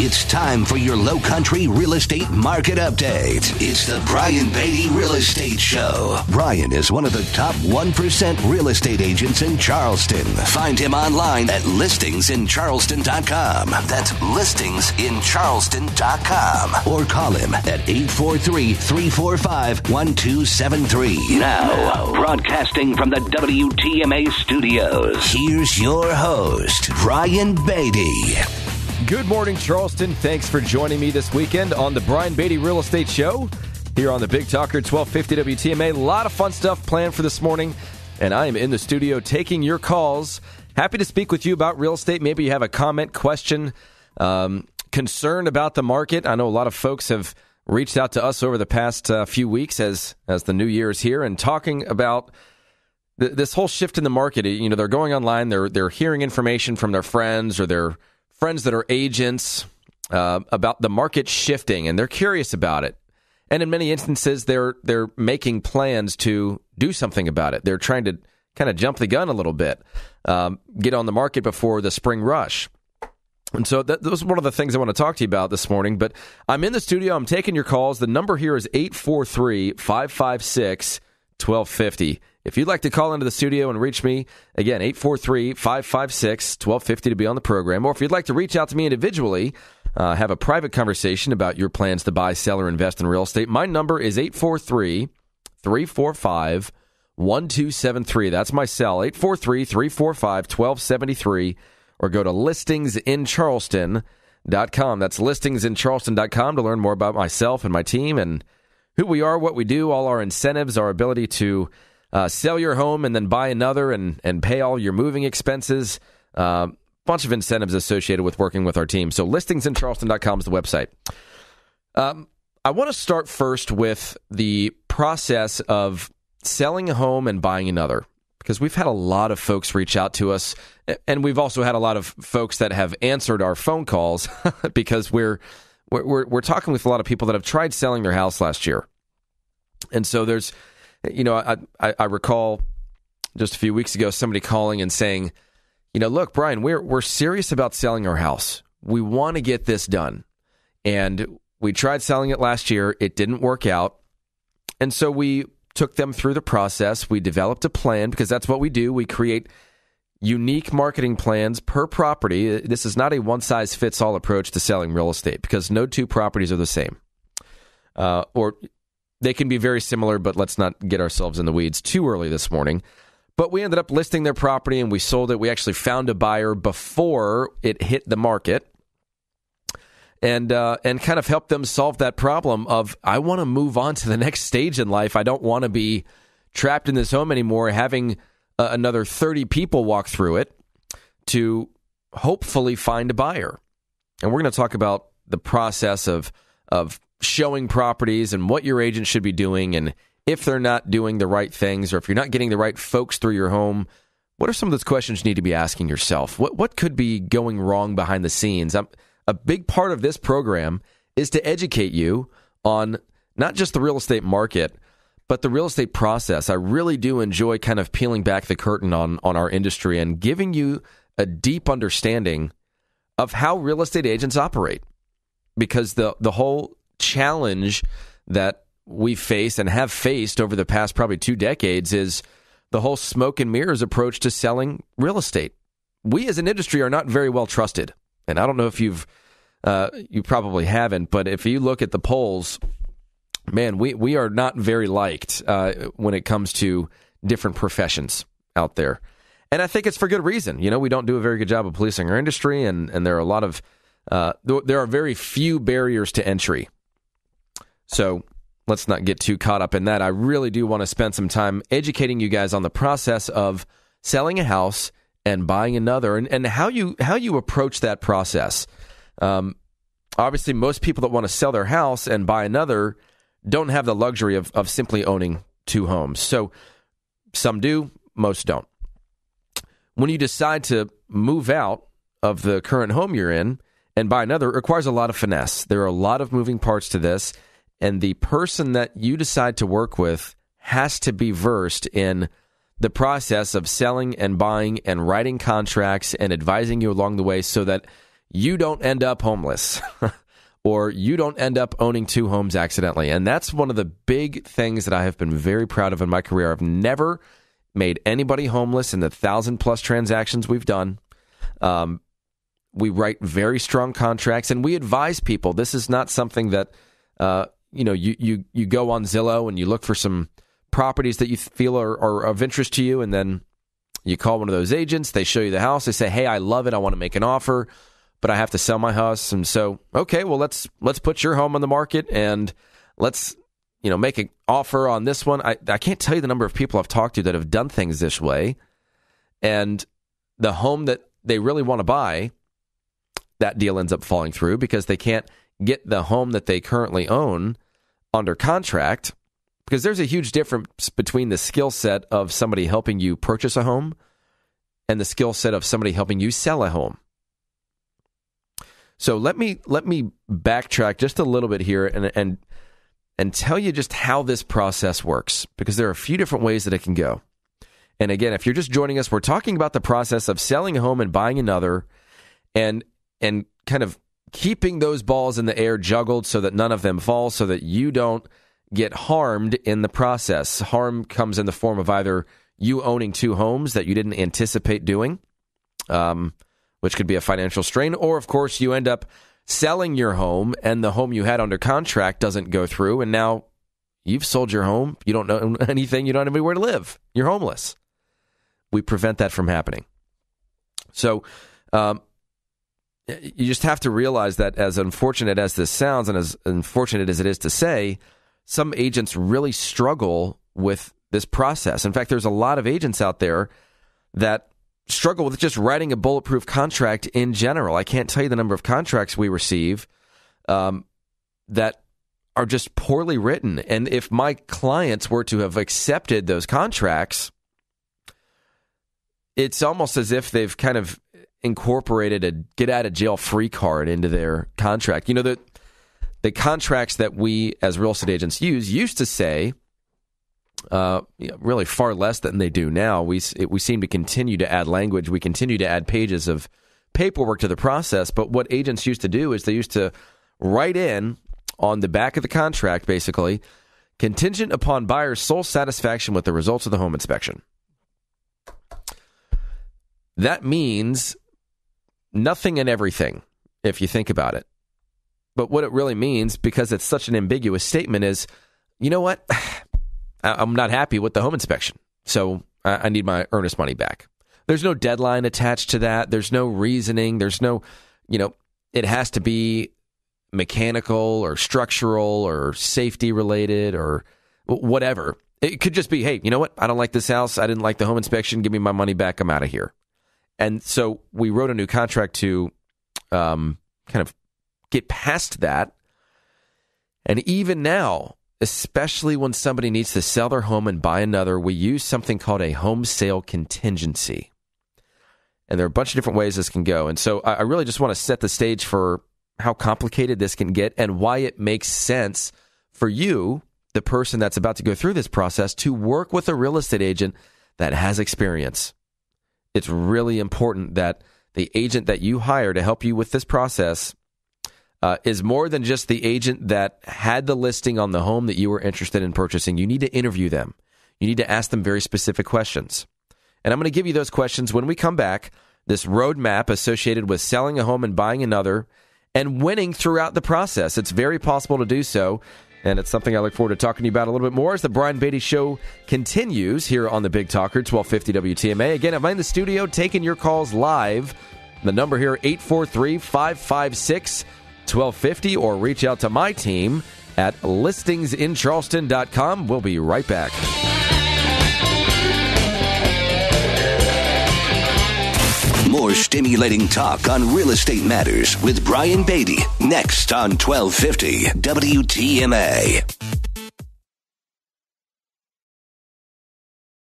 It's time for your Low Country Real Estate Market Update. It's the Brian Beatty Real Estate Show. Brian is one of the top 1% real estate agents in Charleston. Find him online at listingsincharleston.com. That's listingsincharleston.com. Or call him at 843 345 1273. Now, broadcasting from the WTMA studios, here's your host, Brian Beatty. Good morning, Charleston. Thanks for joining me this weekend on the Brian Beatty Real Estate Show here on the Big Talker 1250 WTMA. A lot of fun stuff planned for this morning, and I am in the studio taking your calls. Happy to speak with you about real estate. Maybe you have a comment, question, um, concern about the market. I know a lot of folks have reached out to us over the past uh, few weeks as as the new year is here and talking about th- this whole shift in the market. You know, they're going online, they're they're hearing information from their friends or their friends that are agents uh, about the market shifting, and they're curious about it. And in many instances, they're they're making plans to do something about it. They're trying to kind of jump the gun a little bit, um, get on the market before the spring rush. And so that, that, was one of the things I want to talk to you about this morning. But I'm in the studio. I'm taking your calls. The number here is 843 556 1250. If you'd like to call into the studio and reach me, again, 843 556 1250 to be on the program. Or if you'd like to reach out to me individually, uh, have a private conversation about your plans to buy, sell, or invest in real estate, my number is 843 345 1273. That's my cell, 843 345 1273. Or go to listingsincharleston.com. That's listingsincharleston.com to learn more about myself and my team and who we are, what we do, all our incentives, our ability to uh, sell your home and then buy another and, and pay all your moving expenses. A uh, bunch of incentives associated with working with our team. So listingsincharleston.com is the website. Um, I want to start first with the process of selling a home and buying another because we've had a lot of folks reach out to us and we've also had a lot of folks that have answered our phone calls because we're, we're we're talking with a lot of people that have tried selling their house last year. And so there's you know, I, I, I recall just a few weeks ago somebody calling and saying, you know, look, Brian, we're we're serious about selling our house. We want to get this done. And we tried selling it last year, it didn't work out. And so we took them through the process. We developed a plan because that's what we do. We create unique marketing plans per property. This is not a one size fits all approach to selling real estate because no two properties are the same. Uh, or they can be very similar, but let's not get ourselves in the weeds too early this morning. But we ended up listing their property and we sold it. We actually found a buyer before it hit the market and uh, and kind of help them solve that problem of I want to move on to the next stage in life. I don't want to be trapped in this home anymore, having uh, another thirty people walk through it to hopefully find a buyer. And we're going to talk about the process of of showing properties and what your agent should be doing and if they're not doing the right things or if you're not getting the right folks through your home what are some of those questions you need to be asking yourself what what could be going wrong behind the scenes I'm, a big part of this program is to educate you on not just the real estate market but the real estate process i really do enjoy kind of peeling back the curtain on on our industry and giving you a deep understanding of how real estate agents operate because the the whole challenge that we faced and have faced over the past probably two decades is the whole smoke and mirrors approach to selling real estate. We as an industry are not very well trusted. And I don't know if you've, uh, you probably haven't, but if you look at the polls, man, we, we are not very liked uh, when it comes to different professions out there. And I think it's for good reason. You know, we don't do a very good job of policing our industry, and, and there are a lot of, uh, th- there are very few barriers to entry so let's not get too caught up in that. I really do want to spend some time educating you guys on the process of selling a house and buying another and, and how you how you approach that process. Um, obviously most people that want to sell their house and buy another don't have the luxury of, of simply owning two homes. So some do, most don't. When you decide to move out of the current home you're in and buy another, it requires a lot of finesse. There are a lot of moving parts to this and the person that you decide to work with has to be versed in the process of selling and buying and writing contracts and advising you along the way so that you don't end up homeless or you don't end up owning two homes accidentally. And that's one of the big things that I have been very proud of in my career. I've never made anybody homeless in the thousand plus transactions we've done. Um, we write very strong contracts and we advise people. This is not something that uh, you know you you you go on Zillow and you look for some properties that you feel are, are of interest to you, and then you call one of those agents. They show you the house. They say, "Hey, I love it. I want to make an offer, but I have to sell my house." And so, okay, well let's let's put your home on the market and let's you know make an offer on this one. I I can't tell you the number of people I've talked to that have done things this way, and the home that they really want to buy, that deal ends up falling through because they can't get the home that they currently own under contract because there's a huge difference between the skill set of somebody helping you purchase a home and the skill set of somebody helping you sell a home. So let me let me backtrack just a little bit here and and and tell you just how this process works because there are a few different ways that it can go. And again, if you're just joining us, we're talking about the process of selling a home and buying another and and kind of keeping those balls in the air juggled so that none of them fall, so that you don't get harmed in the process. Harm comes in the form of either you owning two homes that you didn't anticipate doing, um, which could be a financial strain, or of course, you end up selling your home and the home you had under contract doesn't go through, and now you've sold your home. You don't know anything, you don't have anywhere to live, you're homeless. We prevent that from happening. So, um, you just have to realize that as unfortunate as this sounds and as unfortunate as it is to say, some agents really struggle with this process. In fact, there's a lot of agents out there that struggle with just writing a bulletproof contract in general. I can't tell you the number of contracts we receive um, that are just poorly written. And if my clients were to have accepted those contracts, it's almost as if they've kind of incorporated a get out of jail free card into their contract. You know, the, the contracts that we as real estate agents use used to say, uh, really far less than they do now. We, it, we seem to continue to add language, we continue to add pages of paperwork to the process. But what agents used to do is they used to write in on the back of the contract, basically, contingent upon buyer's sole satisfaction with the results of the home inspection. That means nothing and everything, if you think about it. But what it really means, because it's such an ambiguous statement, is you know what? I'm not happy with the home inspection. So I need my earnest money back. There's no deadline attached to that. There's no reasoning. There's no, you know, it has to be mechanical or structural or safety related or whatever. It could just be, hey, you know what? I don't like this house. I didn't like the home inspection. Give me my money back. I'm out of here. And so we wrote a new contract to um, kind of get past that. And even now, especially when somebody needs to sell their home and buy another, we use something called a home sale contingency. And there are a bunch of different ways this can go. And so I really just want to set the stage for how complicated this can get and why it makes sense for you, the person that's about to go through this process, to work with a real estate agent that has experience it's really important that the agent that you hire to help you with this process uh, is more than just the agent that had the listing on the home that you were interested in purchasing. You need to interview them. You need to ask them very specific questions. And I'm going to give you those questions when we come back. This roadmap associated with selling a home and buying another and winning throughout the process. It's very possible to do so. And it's something I look forward to talking to you about a little bit more as the Brian Beatty Show continues here on the Big Talker, 1250 WTMA. Again, I'm in the studio taking your calls live. The number here, 843 556 1250, or reach out to my team at listingsincharleston.com. We'll be right back. More stimulating talk on real estate matters with Brian Beatty next on 1250 WTMA.